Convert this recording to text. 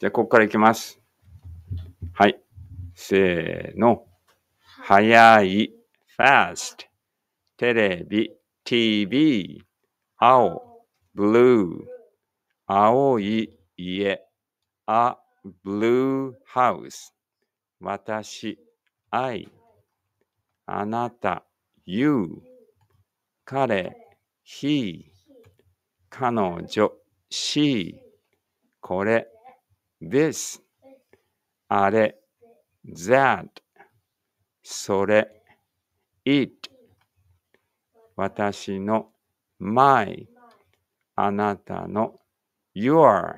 じゃあ、ここからいきます。はい。せーの。早い、fast。テレビ、tv。青、blue。青い家、a blue house。私、I。あなた、you。彼、he。彼女、she。これ、this あれ that それ it 私の my あなたの your